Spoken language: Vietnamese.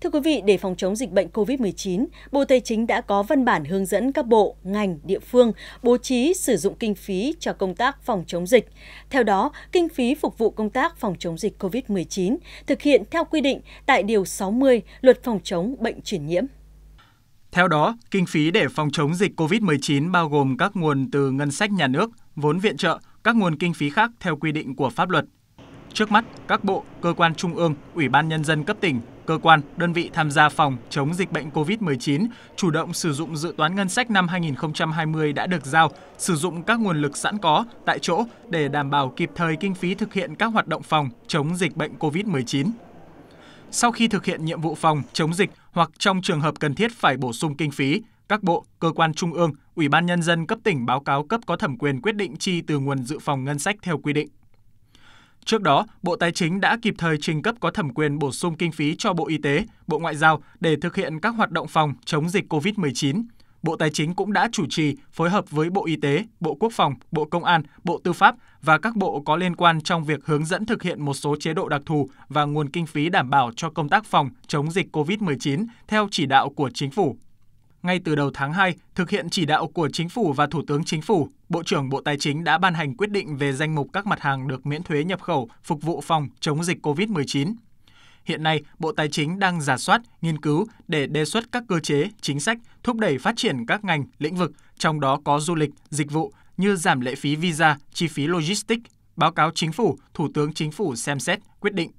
Thưa quý vị, để phòng chống dịch bệnh COVID-19, Bộ Tài chính đã có văn bản hướng dẫn các bộ, ngành, địa phương bố trí sử dụng kinh phí cho công tác phòng chống dịch. Theo đó, kinh phí phục vụ công tác phòng chống dịch COVID-19 thực hiện theo quy định tại Điều 60 Luật phòng chống bệnh truyền nhiễm. Theo đó, kinh phí để phòng chống dịch COVID-19 bao gồm các nguồn từ ngân sách nhà nước, vốn viện trợ, các nguồn kinh phí khác theo quy định của pháp luật. Trước mắt, các bộ, cơ quan trung ương, ủy ban nhân dân cấp tỉnh cơ quan, đơn vị tham gia phòng chống dịch bệnh COVID-19 chủ động sử dụng dự toán ngân sách năm 2020 đã được giao, sử dụng các nguồn lực sẵn có tại chỗ để đảm bảo kịp thời kinh phí thực hiện các hoạt động phòng chống dịch bệnh COVID-19. Sau khi thực hiện nhiệm vụ phòng chống dịch hoặc trong trường hợp cần thiết phải bổ sung kinh phí, các bộ, cơ quan trung ương, Ủy ban nhân dân cấp tỉnh báo cáo cấp có thẩm quyền quyết định chi từ nguồn dự phòng ngân sách theo quy định. Trước đó, Bộ Tài chính đã kịp thời trình cấp có thẩm quyền bổ sung kinh phí cho Bộ Y tế, Bộ Ngoại giao để thực hiện các hoạt động phòng chống dịch COVID-19. Bộ Tài chính cũng đã chủ trì phối hợp với Bộ Y tế, Bộ Quốc phòng, Bộ Công an, Bộ Tư pháp và các bộ có liên quan trong việc hướng dẫn thực hiện một số chế độ đặc thù và nguồn kinh phí đảm bảo cho công tác phòng chống dịch COVID-19 theo chỉ đạo của chính phủ ngay từ đầu tháng 2, thực hiện chỉ đạo của Chính phủ và Thủ tướng Chính phủ, Bộ trưởng Bộ Tài chính đã ban hành quyết định về danh mục các mặt hàng được miễn thuế nhập khẩu phục vụ phòng chống dịch COVID-19. Hiện nay, Bộ Tài chính đang giả soát, nghiên cứu để đề xuất các cơ chế, chính sách thúc đẩy phát triển các ngành, lĩnh vực, trong đó có du lịch, dịch vụ như giảm lệ phí visa, chi phí logistics, báo cáo chính phủ, Thủ tướng Chính phủ xem xét, quyết định.